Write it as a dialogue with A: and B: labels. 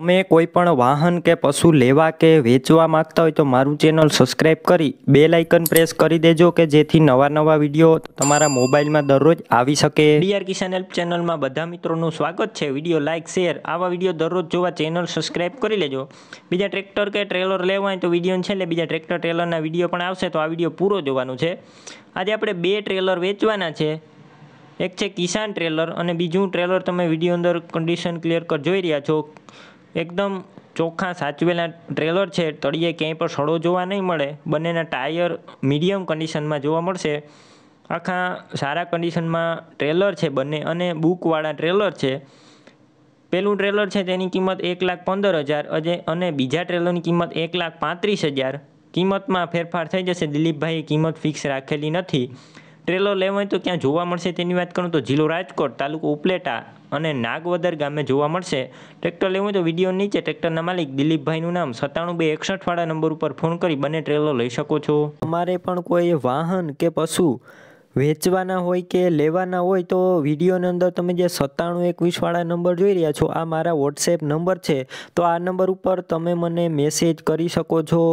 A: તમે કોઈ પણ વાહન કે પશુ લેવા કે વેચવા માંગતા હોય તો મારું ચેનલ સબસ્ક્રાઈબ કરી બે લાઇકન પ્રેસ કરી દેજો કે જેથી નવા નવા વિડીયો તમારા મોબાઈલમાં દરરોજ આવી શકે ડીઆર કિસાન હેલ્પ ચેનલમાં બધા મિત્રોનું સ્વાગત છે વિડીયો લાઇક શેર આવા વિડીયો દરરોજ જોવા ચેનલ સબસ્ક્રાઈબ કરી લેજો બીજા ટ્રેક્ટર કે ટ્રેલર લેવા હોય તો વિડીયોને છે એટલે બીજા ટ્રેક્ટર ટ્રેલરના વિડીયો પણ આવશે તો આ વિડીયો પૂરો જોવાનું છે આજે આપણે બે ટ્રેલર વેચવાના છે એક છે કિસાન ટ્રેલર અને બીજું ટ્રેલર તમે વિડીયો અંદર કન્ડિશન ક્લિયર કર જોઈ રહ્યા છો એકદમ ચોખ્ખા સાચવેલા ટ્રેલર છે તળિયે ક્યાંય પણ સડો જોવા નહીં મળે બંનેના ટાયર મીડિયમ કન્ડિશનમાં જોવા મળશે આખા સારા કન્ડિશનમાં ટ્રેલર છે બંને અને બુકવાળા ટ્રેલર છે પહેલું ટ્રેલર છે તેની કિંમત એક લાખ પંદર હજાર અજે અને બીજા ટ્રેલરની કિંમત એક લાખ પાંત્રીસ હજાર કિંમતમાં ફેરફાર થઈ જશે દિલીપભાઈએ કિંમત ફિક્સ રાખેલી નથી ટ્રેલર લેવો હોય તો ક્યાં જોવા મળશે તેની વાત કરું તો જિલ્લો રાજકોટ તાલુકો ઉપલેટા અને નાગવદર ગામે જોવા મળશે ટ્રેક્ટર લેવું હોય તો વિડીયો નીચે ટ્રેક્ટરના માલિક દિલીપભાઈનું નામ સત્તાણું બે એકસઠવાળા નંબર ઉપર ફોન કરી બંને ટ્રેલર લઈ શકો છો અમારે પણ કોઈ વાહન કે પશુ વેચવાના હોય કે લેવાના હોય તો વિડીયોની અંદર તમે જે સત્તાણું એકવીસવાળા નંબર જોઈ રહ્યા છો આ મારા વોટ્સએપ નંબર છે તો આ નંબર ઉપર તમે મને મેસેજ કરી શકો છો